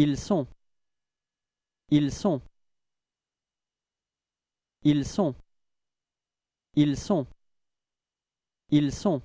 Ils sont. Ils sont. Ils sont. Ils sont. Ils sont.